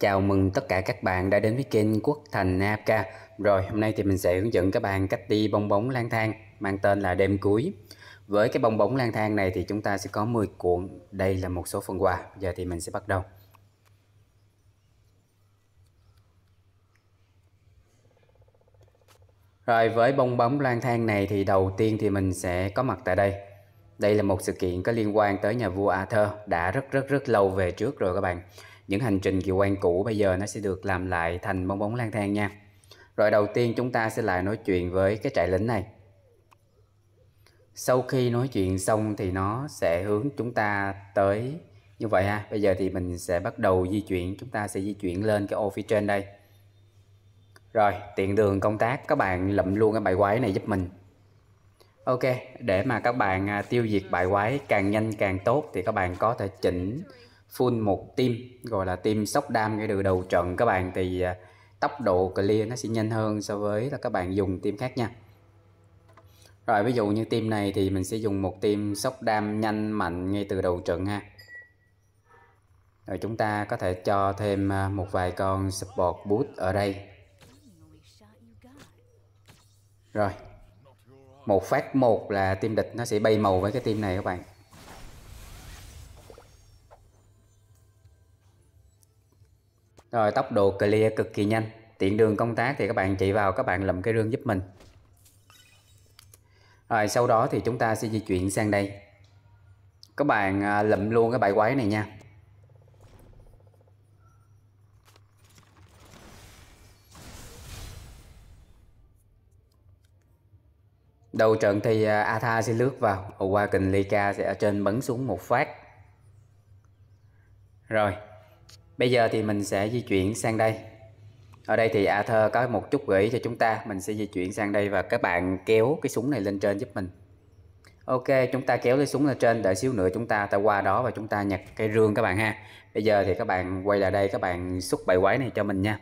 Chào mừng tất cả các bạn đã đến với kênh Quốc Thành AFK Rồi hôm nay thì mình sẽ hướng dẫn các bạn cách đi bong bóng lang thang mang tên là đêm cuối Với cái bong bóng lang thang này thì chúng ta sẽ có 10 cuộn Đây là một số phần quà, giờ thì mình sẽ bắt đầu Rồi với bong bóng lang thang này thì đầu tiên thì mình sẽ có mặt tại đây Đây là một sự kiện có liên quan tới nhà vua Arthur đã rất rất rất lâu về trước rồi các bạn những hành trình kỳ quan cũ bây giờ nó sẽ được làm lại thành bong bóng lang thang nha rồi đầu tiên chúng ta sẽ lại nói chuyện với cái trại lính này sau khi nói chuyện xong thì nó sẽ hướng chúng ta tới như vậy ha bây giờ thì mình sẽ bắt đầu di chuyển chúng ta sẽ di chuyển lên cái ô phía trên đây rồi tiện đường công tác các bạn lậm luôn cái bài quái này giúp mình ok để mà các bạn à, tiêu diệt bài quái càng nhanh càng tốt thì các bạn có thể chỉnh full một tim gọi là tim sốc đam ngay từ đầu trận các bạn thì à, tốc độ clear nó sẽ nhanh hơn so với là các bạn dùng tim khác nha rồi ví dụ như tim này thì mình sẽ dùng một tim sốc đam nhanh mạnh ngay từ đầu trận ha rồi chúng ta có thể cho thêm à, một vài con support boost ở đây rồi một phát một là team địch nó sẽ bay màu với cái team này các bạn rồi tốc độ clear cực kỳ nhanh tiện đường công tác thì các bạn chạy vào các bạn lầm cái rương giúp mình rồi sau đó thì chúng ta sẽ di chuyển sang đây các bạn à, lầm luôn cái bài quái này nha đầu trận thì à, Atha sẽ lướt vào qua kình Lika sẽ ở trên bấn xuống một phát rồi Bây giờ thì mình sẽ di chuyển sang đây. Ở đây thì Arthur có một chút gợi cho chúng ta. Mình sẽ di chuyển sang đây và các bạn kéo cái súng này lên trên giúp mình. Ok, chúng ta kéo cái súng lên trên. Đợi xíu nữa chúng ta ta qua đó và chúng ta nhặt cây rương các bạn ha. Bây giờ thì các bạn quay lại đây các bạn xúc bài quái này cho mình nha.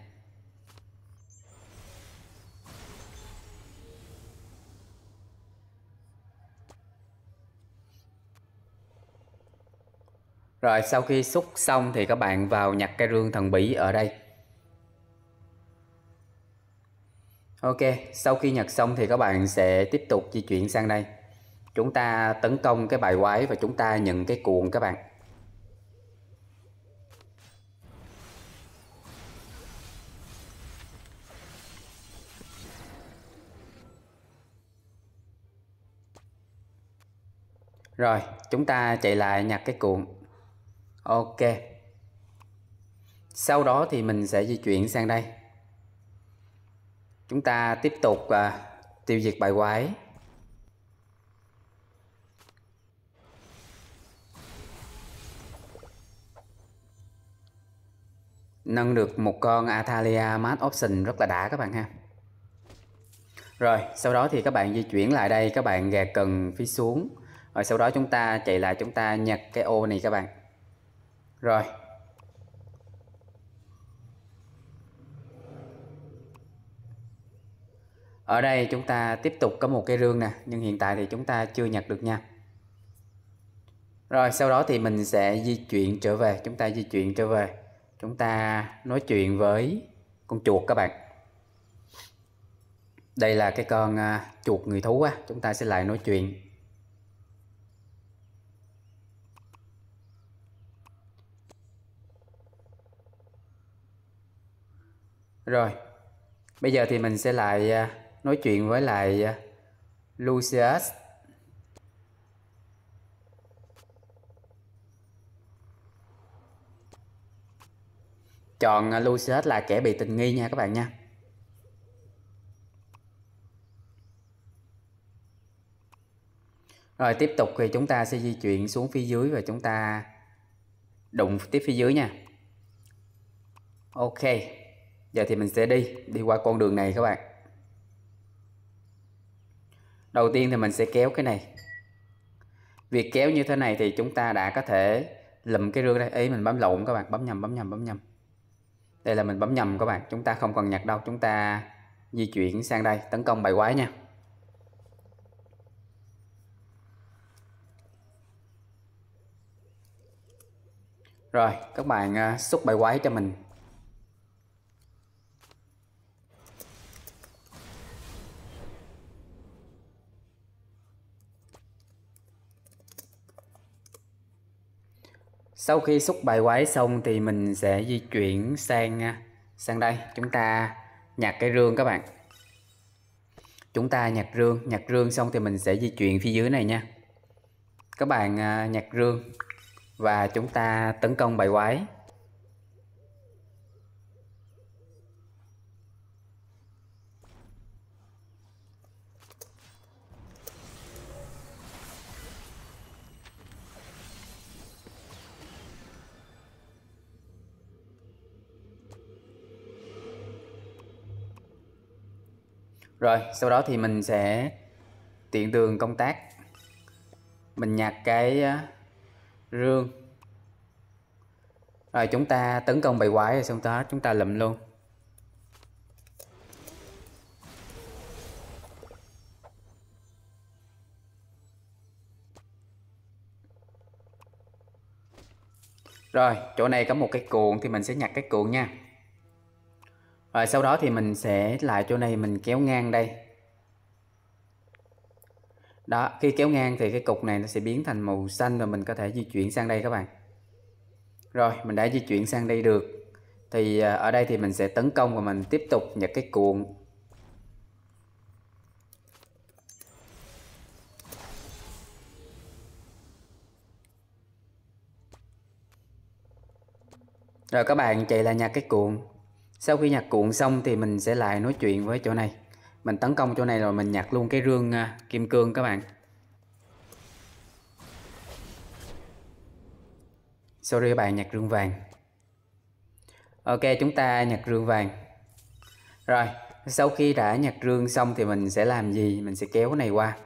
Rồi sau khi xúc xong thì các bạn vào nhặt cây rương thần bỉ ở đây. Ok, sau khi nhặt xong thì các bạn sẽ tiếp tục di chuyển sang đây. Chúng ta tấn công cái bài quái và chúng ta nhận cái cuộn các bạn. Rồi, chúng ta chạy lại nhặt cái cuộn ok sau đó thì mình sẽ di chuyển sang đây chúng ta tiếp tục à, tiêu diệt bài quái nâng được một con Athalia Mass Option rất là đã các bạn ha rồi sau đó thì các bạn di chuyển lại đây các bạn gạt cần phía xuống rồi sau đó chúng ta chạy lại chúng ta nhặt cái ô này các bạn rồi ở đây chúng ta tiếp tục có một cái rương nè nhưng hiện tại thì chúng ta chưa nhặt được nha rồi sau đó thì mình sẽ di chuyển trở về chúng ta di chuyển trở về chúng ta nói chuyện với con chuột các bạn đây là cái con à, chuột người thú á chúng ta sẽ lại nói chuyện Rồi, bây giờ thì mình sẽ lại à, nói chuyện với lại à, Lucius. Chọn à, Lucius là kẻ bị tình nghi nha các bạn nha. Rồi tiếp tục thì chúng ta sẽ di chuyển xuống phía dưới và chúng ta đụng tiếp phía dưới nha. Ok. Giờ thì mình sẽ đi, đi qua con đường này các bạn. Đầu tiên thì mình sẽ kéo cái này. Việc kéo như thế này thì chúng ta đã có thể lùm cái rương đây. Ý mình bấm lộn các bạn, bấm nhầm, bấm nhầm, bấm nhầm. Đây là mình bấm nhầm các bạn, chúng ta không cần nhặt đâu, chúng ta di chuyển sang đây, tấn công bài quái nha. Rồi, các bạn à, xúc bài quái cho mình sau khi xúc bài quái xong thì mình sẽ di chuyển sang à, sang đây chúng ta nhặt cái rương các bạn chúng ta nhặt rương nhặt rương xong thì mình sẽ di chuyển phía dưới này nha các bạn à, nhặt rương và chúng ta tấn công bài quái Rồi, sau đó thì mình sẽ tiện đường công tác. Mình nhặt cái rương. Rồi chúng ta tấn công bầy quái rồi xong đó chúng ta lụm luôn. Rồi, chỗ này có một cái cuộn thì mình sẽ nhặt cái cuộn nha. Rồi sau đó thì mình sẽ lại chỗ này mình kéo ngang đây. Đó, khi kéo ngang thì cái cục này nó sẽ biến thành màu xanh và mình có thể di chuyển sang đây các bạn. Rồi, mình đã di chuyển sang đây được. Thì à, ở đây thì mình sẽ tấn công và mình tiếp tục nhặt cái cuộn. Rồi các bạn, chạy là nhặt cái cuộn sau khi nhặt cuộn xong thì mình sẽ lại nói chuyện với chỗ này mình tấn công chỗ này rồi mình nhặt luôn cái rương à, kim cương các bạn sorry các bạn nhặt rương vàng ok chúng ta nhặt rương vàng rồi sau khi đã nhặt rương xong thì mình sẽ làm gì mình sẽ kéo này qua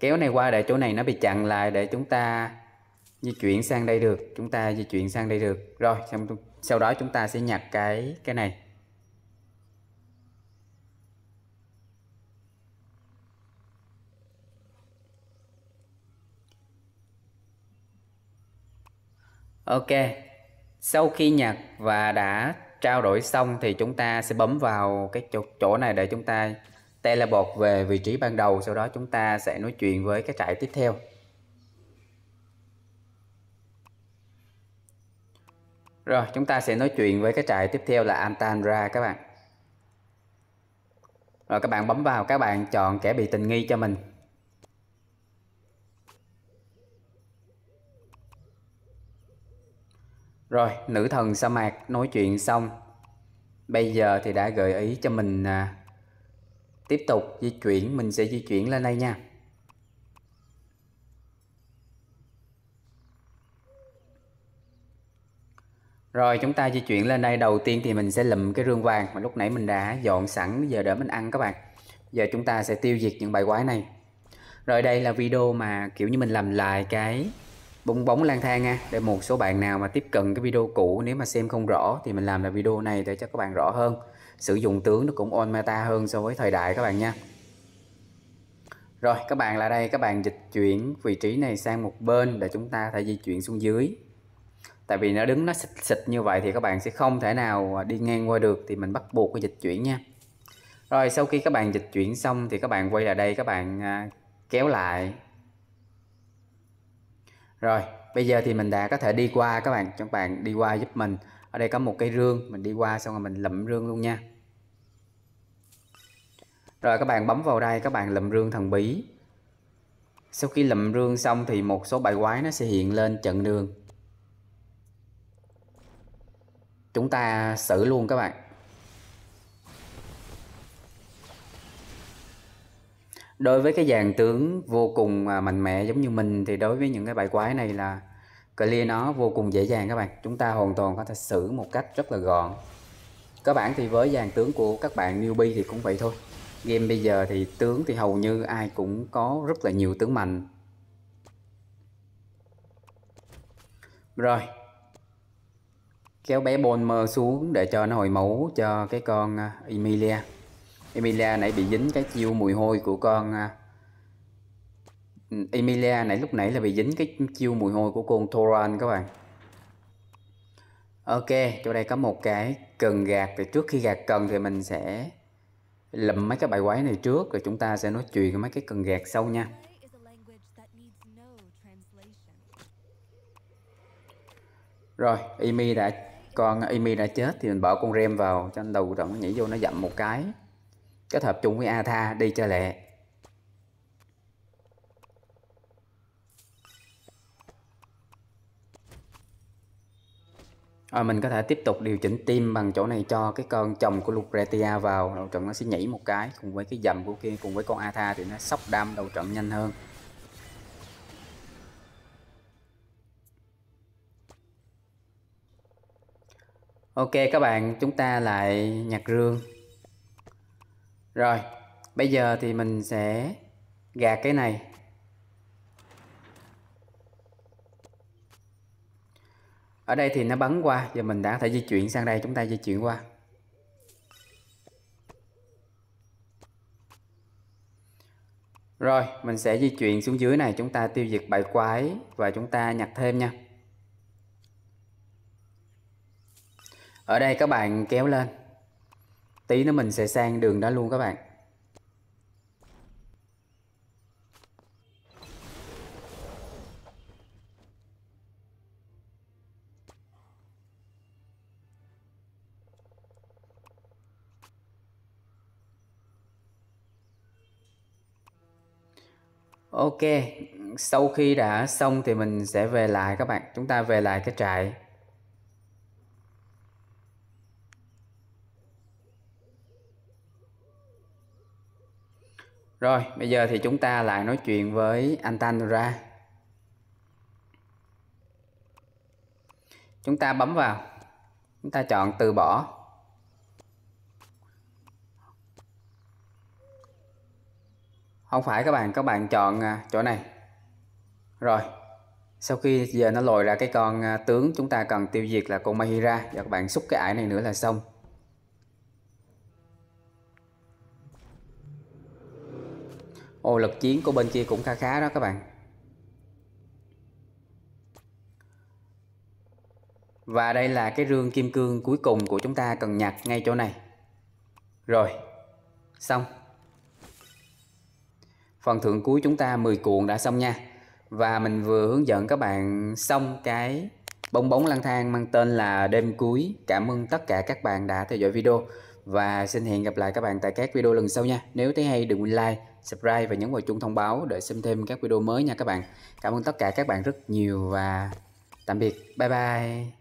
kéo này qua để chỗ này nó bị chặn lại để chúng ta di chuyển sang đây được chúng ta di chuyển sang đây được rồi xong sau đó chúng ta sẽ nhặt cái cái này ok sau khi nhặt và đã trao đổi xong thì chúng ta sẽ bấm vào cái chỗ, chỗ này để chúng ta teleport về vị trí ban đầu sau đó chúng ta sẽ nói chuyện với cái trại tiếp theo Rồi chúng ta sẽ nói chuyện với cái trại tiếp theo là Antandra các bạn Rồi các bạn bấm vào các bạn chọn kẻ bị tình nghi cho mình Rồi nữ thần sa mạc nói chuyện xong Bây giờ thì đã gợi ý cho mình à, tiếp tục di chuyển mình sẽ di chuyển lên đây nha Rồi chúng ta di chuyển lên đây đầu tiên thì mình sẽ lụm cái rương vàng mà lúc nãy mình đã dọn sẵn giờ để mình ăn các bạn. Giờ chúng ta sẽ tiêu diệt những bài quái này. Rồi đây là video mà kiểu như mình làm lại cái bong bóng lang thang nha để một số bạn nào mà tiếp cận cái video cũ nếu mà xem không rõ thì mình làm lại video này để cho các bạn rõ hơn. Sử dụng tướng nó cũng on meta hơn so với thời đại các bạn nha. Rồi các bạn là đây các bạn dịch chuyển vị trí này sang một bên để chúng ta có thể di chuyển xuống dưới tại vì nó đứng nó xịt xịt như vậy thì các bạn sẽ không thể nào à, đi ngang qua được thì mình bắt buộc phải dịch chuyển nha rồi sau khi các bạn dịch chuyển xong thì các bạn quay lại đây các bạn à, kéo lại rồi bây giờ thì mình đã có thể đi qua các bạn cho các bạn đi qua giúp mình ở đây có một cây rương mình đi qua xong rồi mình lụm rương luôn nha rồi các bạn bấm vào đây các bạn lụm rương thần bí sau khi lụm rương xong thì một số bài quái nó sẽ hiện lên chặn đường chúng ta xử luôn các bạn đối với cái dàn tướng vô cùng à, mạnh mẽ giống như mình thì đối với những cái bài quái này là clear nó vô cùng dễ dàng các bạn chúng ta hoàn toàn có thể xử một cách rất là gọn các bạn thì với dàn tướng của các bạn newbie thì cũng vậy thôi game bây giờ thì tướng thì hầu như ai cũng có rất là nhiều tướng mạnh rồi kéo bé Bonmer xuống để cho nó hồi máu cho cái con à, Emilia Emilia nãy bị dính cái chiêu mùi hôi của con à, ừ, Emilia nãy lúc nãy là bị dính cái chiêu mùi hôi của con Thoran các bạn Ok, chỗ đây có một cái cần gạt thì trước khi gạt cần thì mình sẽ lầm mấy cái bài quái này trước rồi chúng ta sẽ nói chuyện mấy cái cần gạt sau nha. Rồi, emi đã con Amy đã chết thì mình bỏ con Rem vào cho anh đầu rộng nó nhảy vô nó dậm một cái kết hợp chung với Atha đi cho lẹ À, mình có thể tiếp tục điều chỉnh tim bằng chỗ này cho cái con chồng của Lucretia vào đầu trận nó sẽ nhảy một cái cùng với cái dầm của kia cùng với con Atha thì nó sóc đam đầu trận nhanh hơn Ok các bạn, chúng ta lại nhặt rương. Rồi, bây giờ thì mình sẽ gạt cái này. Ở đây thì nó bắn qua, giờ mình đã thể di chuyển sang đây, chúng ta di chuyển qua. Rồi, mình sẽ di chuyển xuống dưới này, chúng ta tiêu diệt bại quái và chúng ta nhặt thêm nha. ở đây các bạn kéo lên tí nữa mình sẽ sang đường đó luôn các bạn Ok, sau khi đã xong thì mình sẽ về lại các bạn. Chúng ta về lại cái trại Rồi, bây giờ thì chúng ta lại nói chuyện với anh Tanura. Chúng ta bấm vào. Chúng ta chọn từ bỏ. Không phải các bạn, các bạn chọn à, chỗ này. Rồi, sau khi giờ nó lồi ra cái con à, tướng chúng ta cần tiêu diệt là con Mahira và các bạn xúc cái ải này nữa là xong. Ô lực chiến của bên kia cũng khá khá đó các bạn Và đây là cái rương kim cương cuối cùng của chúng ta cần nhặt ngay chỗ này Rồi Xong Phần thượng cuối chúng ta 10 cuộn đã xong nha Và mình vừa hướng dẫn các bạn xong cái bong bóng lang thang mang tên là đêm cuối Cảm ơn tất cả các bạn đã theo dõi video và xin hẹn gặp lại các bạn tại các video lần sau nha. Nếu thấy hay đừng quên like, subscribe và nhấn vào chuông thông báo để xem thêm các video mới nha các bạn. Cảm ơn tất cả các bạn rất nhiều và tạm biệt. Bye bye.